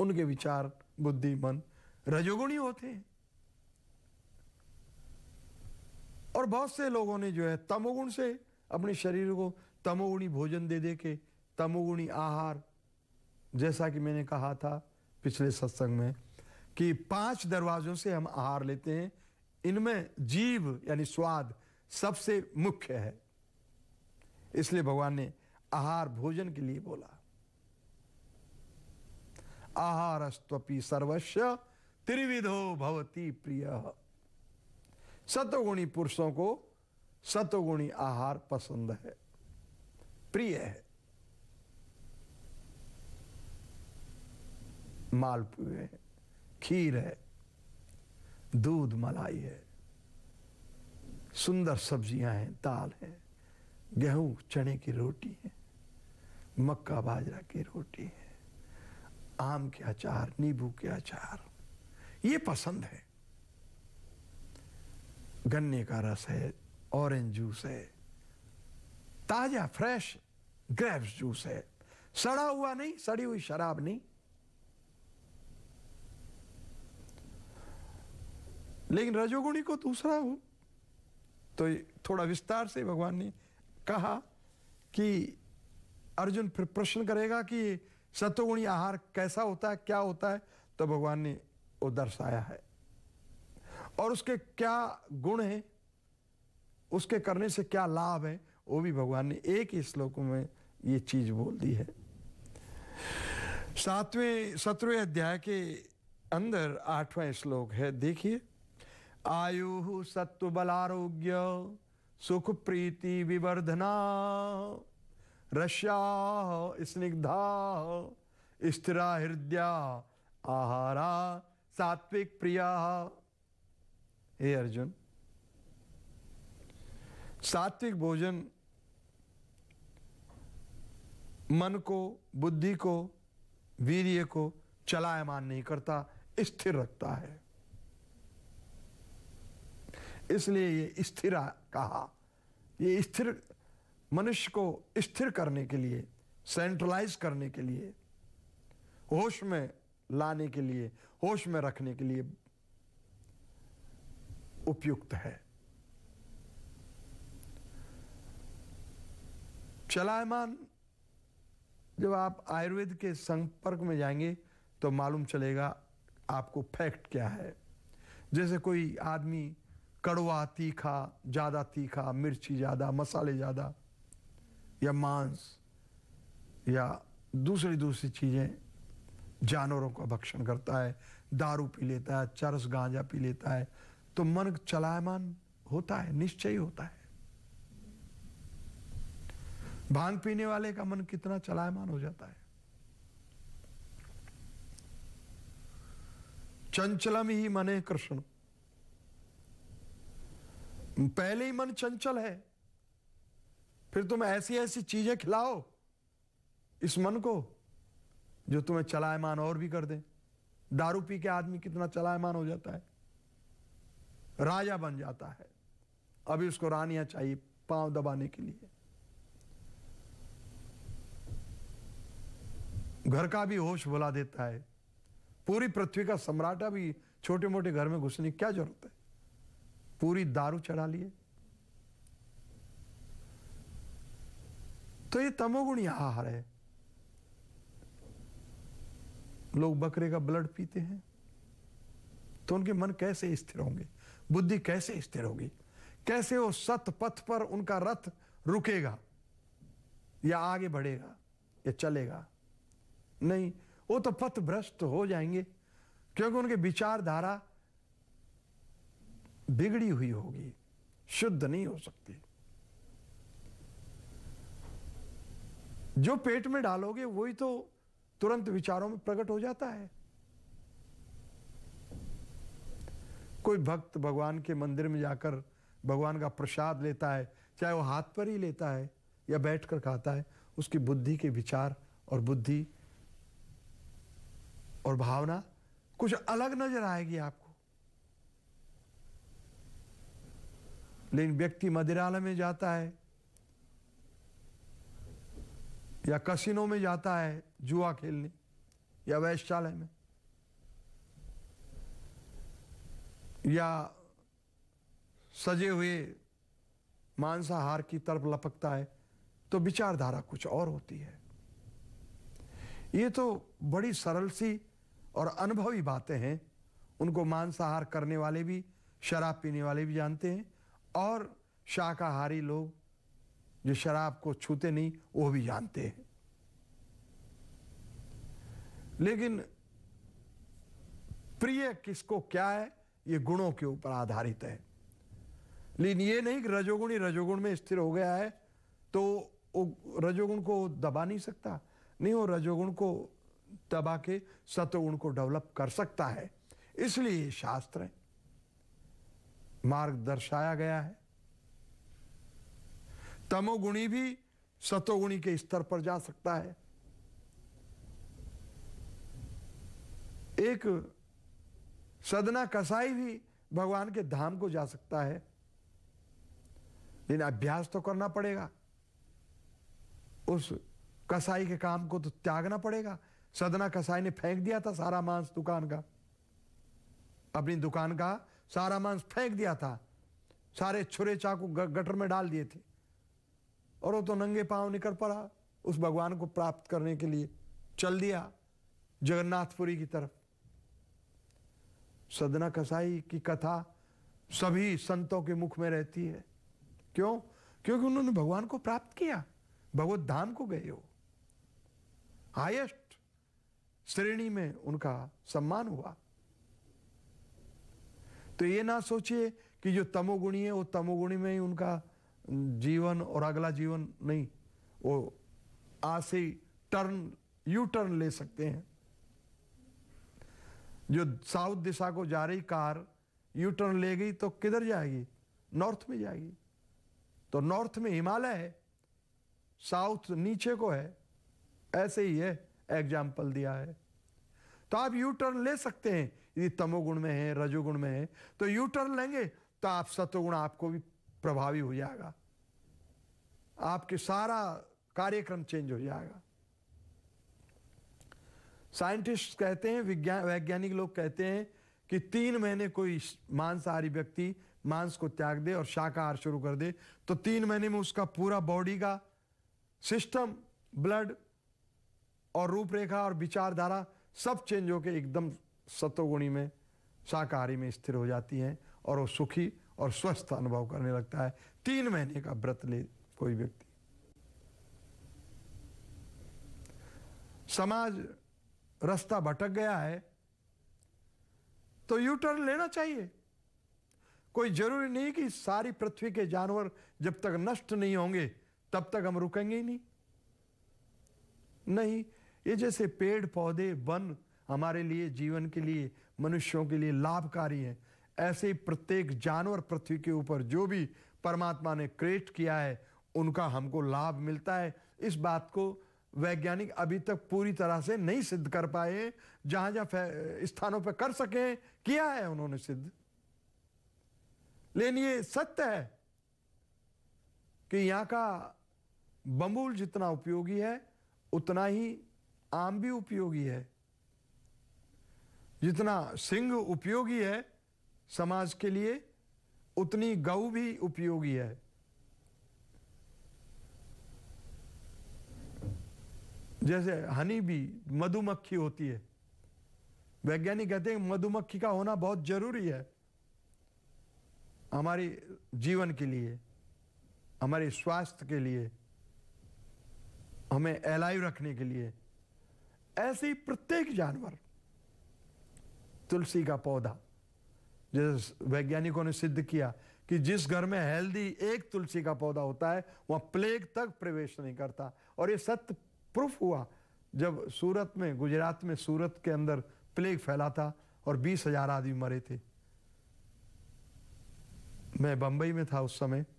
उनके विचार बुद्धि मन रजोगुणी होते हैं और बहुत से लोगों ने जो है तमोगुण से अपने शरीर को तमोगुणी भोजन दे दे के तमोगुणी आहार जैसा कि मैंने कहा था पिछले सत्संग में कि पांच दरवाजों से हम आहार लेते हैं इनमें जीव यानी स्वाद सबसे मुख्य है इसलिए भगवान ने आहार भोजन के लिए बोला आहारस्वी सर्वस्व त्रिविधो भवती प्रिय सतोगुणी पुरुषों को सतोगुणी आहार पसंद है प्रिय है मालपुए है खीर है दूध मलाई है सुंदर सब्जियां हैं दाल है गेहूं चने की रोटी है मक्का बाजरा की रोटी है आम के अचार नींबू के अचार ये पसंद है गन्ने का रस है ऑरेंज जूस है ताजा फ्रेश ग्रेप्स जूस है सड़ा हुआ नहीं सड़ी हुई शराब नहीं लेकिन रजोगुणी को दूसरा हो तो थोड़ा विस्तार से भगवान ने कहा कि अर्जुन फिर प्रश्न करेगा कि सतोगुणी आहार कैसा होता है क्या होता है तो भगवान ने वो दर्शाया है और उसके क्या गुण हैं उसके करने से क्या लाभ है वो भी भगवान ने एक ही श्लोक में ये चीज बोल दी है सातवें सत्रवें अध्याय के अंदर आठवां श्लोक है देखिए आयु सत्व बलारोग्य सुख प्रीति विवर्धना రష్యా स्निग्धा स्थिरा हृदय आहारा सात्विक प्रिया हे अर्जुन सात्विक भोजन मन को बुद्धि को वीर्य को चलायमान नहीं करता स्थिर रखता है इसलिए ये स्थिर कहा ये स्थिर मनुष्य को स्थिर करने के लिए सेंट्रलाइज करने के लिए होश में लाने के लिए होश में रखने के लिए उपयुक्त है चलायमान जब आप आयुर्वेद के संपर्क में जाएंगे तो मालूम चलेगा आपको फैक्ट क्या है जैसे कोई आदमी कड़वा तीखा ज़्यादा तीखा मिर्ची ज़्यादा मसाले ज़्यादा या मांस या दूसरी दूसरी चीज़ें जानवरों का भक्षण करता है दारू पी लेता है चरस गांजा पी लेता है तो मन चलायमान होता है निश्चय होता है भांग पीने वाले का मन कितना चलायमान हो जाता है चंचलम ही मने कृष्ण पहले ही मन चंचल है फिर तुम ऐसी ऐसी चीजें खिलाओ इस मन को जो तुम्हें चलायमान और भी कर दे दारू पी के आदमी कितना चलायमान हो जाता है राजा बन जाता है अभी उसको रानियां चाहिए पांव दबाने के लिए घर का भी होश बुला देता है पूरी पृथ्वी का सम्राटा भी छोटे मोटे घर में घुसने की क्या जरूरत है पूरी दारू चढ़ा लिए तो ये तमोगुण आहार है लोग बकरे का ब्लड पीते हैं तो उनके मन कैसे स्थिर होंगे बुद्धि कैसे स्थिर होगी कैसे वो सत पथ पर उनका रथ रुकेगा या आगे बढ़ेगा या चलेगा नहीं वो तो पथ भ्रष्ट हो जाएंगे क्योंकि उनके विचारधारा बिगड़ी हुई होगी शुद्ध नहीं हो सकती जो पेट में डालोगे वही तो तुरंत विचारों में प्रकट हो जाता है कोई भक्त भगवान के मंदिर में जाकर भगवान का प्रसाद लेता है चाहे वो हाथ पर ही लेता है या बैठकर खाता है उसकी बुद्धि के विचार और बुद्धि और भावना कुछ अलग नजर आएगी आपको लेकिन व्यक्ति मदिरालय में जाता है या कसिनो में जाता है जुआ खेलने या वैश्यालय में या सजे हुए मांसाहार की तरफ लपकता है तो विचारधारा कुछ और होती है ये तो बड़ी सरल सी और अनुभवी बातें हैं उनको मांसाहार करने वाले भी शराब पीने वाले भी जानते हैं और शाकाहारी लोग जो शराब को छूते नहीं वो भी जानते हैं लेकिन प्रिय किसको क्या है ये गुणों के ऊपर आधारित है लेकिन ये नहीं कि रजोगुण ही रजोगुण में स्थिर हो गया है तो वो रजोगुण को दबा नहीं सकता नहीं वो रजोगुण को दबा के सतोगुण को डेवलप कर सकता है इसलिए शास्त्र मार्ग दर्शाया गया है तमोगुणी भी सतोगुणी के स्तर पर जा सकता है एक सदना कसाई भी भगवान के धाम को जा सकता है लेकिन अभ्यास तो करना पड़ेगा उस कसाई के काम को तो त्यागना पड़ेगा सदना कसाई ने फेंक दिया था सारा मांस दुकान का अपनी दुकान का सारा मांस फेंक दिया था सारे छुरे चाकू गटर में डाल दिए थे और वो तो नंगे पांव निकल पड़ा उस भगवान को प्राप्त करने के लिए चल दिया जगन्नाथपुरी की तरफ सदना कसाई की कथा सभी संतों के मुख में रहती है क्यों क्योंकि उन्होंने भगवान को प्राप्त किया भगवत धाम को गए हो हाइस्ट श्रेणी में उनका सम्मान हुआ तो ये ना सोचिए कि जो तमोगुणी है वो तमोगुणी में ही उनका जीवन और अगला जीवन नहीं वो आज से ही टर्न यू टर्न ले सकते हैं जो साउथ दिशा को जा रही कार यू टर्न ले गई तो किधर जाएगी नॉर्थ में जाएगी तो नॉर्थ में हिमालय है साउथ नीचे को है ऐसे ही है एग्जाम्पल दिया है तो आप यू टर्न ले सकते हैं यदि तमोगुण में है रजोगुण में है तो यू टर्न लेंगे तो आप सतोगुण आपको भी प्रभावी हो जाएगा आपके सारा कार्यक्रम चेंज हो जाएगा साइंटिस्ट कहते हैं विज्ञान वैज्ञानिक लोग कहते हैं कि तीन महीने कोई मांसाहारी व्यक्ति मांस को त्याग दे और शाकाहार शुरू कर दे तो तीन महीने में उसका पूरा बॉडी का सिस्टम ब्लड और रूपरेखा और विचारधारा सब चेंज होकर एकदम सतोगुणी में शाकाहारी में स्थिर हो जाती है और वो सुखी और स्वस्थ अनुभव करने लगता है तीन महीने का व्रत ले कोई व्यक्ति समाज रास्ता भटक गया है तो यू टर्न लेना चाहिए कोई जरूरी नहीं कि सारी पृथ्वी के जानवर जब तक नष्ट नहीं होंगे तब तक हम रुकेंगे ही नहीं नहीं ये जैसे पेड़ पौधे वन हमारे लिए जीवन के लिए मनुष्यों के लिए लाभकारी हैं ऐसे ही प्रत्येक जानवर पृथ्वी के ऊपर जो भी परमात्मा ने क्रिएट किया है उनका हमको लाभ मिलता है इस बात को वैज्ञानिक अभी तक पूरी तरह से नहीं सिद्ध कर पाए जहां जहां स्थानों पर कर सके किया है उन्होंने सिद्ध लेकिन ये सत्य है कि यहां का बमूल जितना उपयोगी है उतना ही आम भी उपयोगी है जितना सिंह उपयोगी है समाज के लिए उतनी गऊ भी उपयोगी है जैसे हनी भी मधुमक्खी होती है वैज्ञानिक कहते हैं मधुमक्खी का होना बहुत जरूरी है हमारी जीवन के लिए हमारे स्वास्थ्य के लिए हमें एलाइव रखने के लिए ऐसे ही प्रत्येक जानवर तुलसी का पौधा जैसे वैज्ञानिकों ने सिद्ध किया कि जिस घर में हेल्दी एक तुलसी का पौधा होता है वह प्लेग तक प्रवेश नहीं करता और ये सत्य प्रूफ हुआ जब सूरत में गुजरात में सूरत के अंदर प्लेग फैला था और बीस हजार आदमी मरे थे मैं बंबई में था उस समय